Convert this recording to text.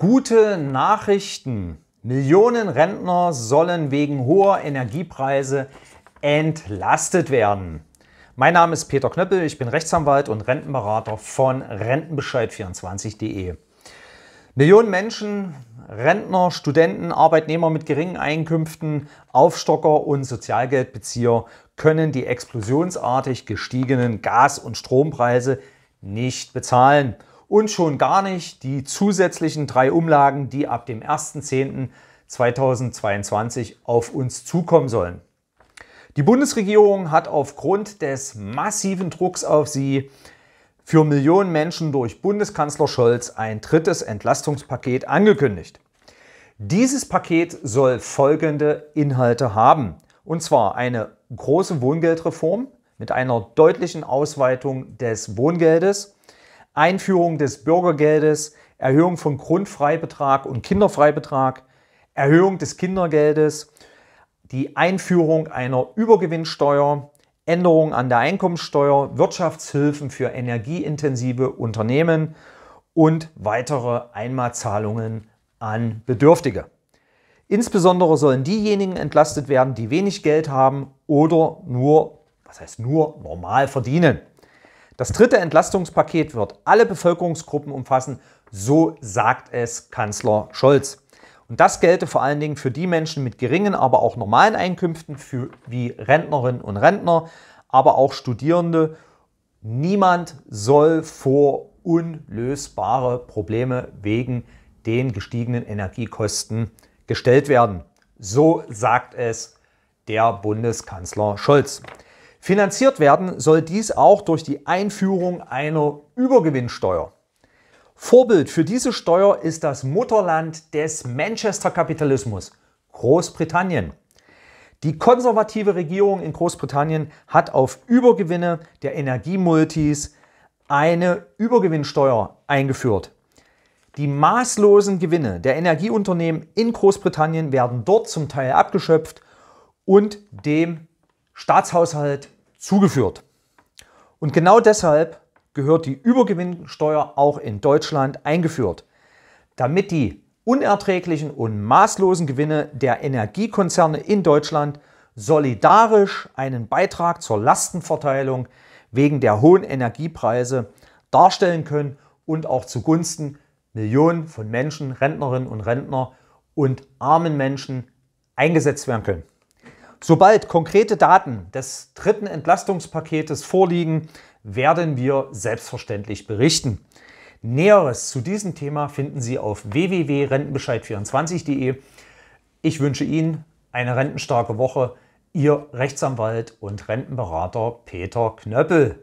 Gute Nachrichten. Millionen Rentner sollen wegen hoher Energiepreise entlastet werden. Mein Name ist Peter Knöppel, ich bin Rechtsanwalt und Rentenberater von Rentenbescheid24.de. Millionen Menschen, Rentner, Studenten, Arbeitnehmer mit geringen Einkünften, Aufstocker und Sozialgeldbezieher können die explosionsartig gestiegenen Gas- und Strompreise nicht bezahlen und schon gar nicht die zusätzlichen drei Umlagen, die ab dem 1.10.2022 auf uns zukommen sollen. Die Bundesregierung hat aufgrund des massiven Drucks auf sie für Millionen Menschen durch Bundeskanzler Scholz ein drittes Entlastungspaket angekündigt. Dieses Paket soll folgende Inhalte haben. Und zwar eine große Wohngeldreform mit einer deutlichen Ausweitung des Wohngeldes, Einführung des Bürgergeldes, Erhöhung von Grundfreibetrag und Kinderfreibetrag, Erhöhung des Kindergeldes, die Einführung einer Übergewinnsteuer, Änderungen an der Einkommensteuer, Wirtschaftshilfen für energieintensive Unternehmen und weitere Einmalzahlungen an Bedürftige. Insbesondere sollen diejenigen entlastet werden, die wenig Geld haben oder nur, was heißt nur, normal verdienen. Das dritte Entlastungspaket wird alle Bevölkerungsgruppen umfassen, so sagt es Kanzler Scholz. Und das gelte vor allen Dingen für die Menschen mit geringen, aber auch normalen Einkünften, für, wie Rentnerinnen und Rentner, aber auch Studierende. Niemand soll vor unlösbare Probleme wegen den gestiegenen Energiekosten gestellt werden. So sagt es der Bundeskanzler Scholz. Finanziert werden soll dies auch durch die Einführung einer Übergewinnsteuer. Vorbild für diese Steuer ist das Mutterland des Manchester-Kapitalismus, Großbritannien. Die konservative Regierung in Großbritannien hat auf Übergewinne der Energiemultis eine Übergewinnsteuer eingeführt. Die maßlosen Gewinne der Energieunternehmen in Großbritannien werden dort zum Teil abgeschöpft und dem Staatshaushalt zugeführt. Und genau deshalb gehört die Übergewinnsteuer auch in Deutschland eingeführt, damit die unerträglichen und maßlosen Gewinne der Energiekonzerne in Deutschland solidarisch einen Beitrag zur Lastenverteilung wegen der hohen Energiepreise darstellen können und auch zugunsten Millionen von Menschen, Rentnerinnen und Rentner und armen Menschen eingesetzt werden können. Sobald konkrete Daten des dritten Entlastungspaketes vorliegen, werden wir selbstverständlich berichten. Näheres zu diesem Thema finden Sie auf www.rentenbescheid24.de. Ich wünsche Ihnen eine rentenstarke Woche. Ihr Rechtsanwalt und Rentenberater Peter Knöppel.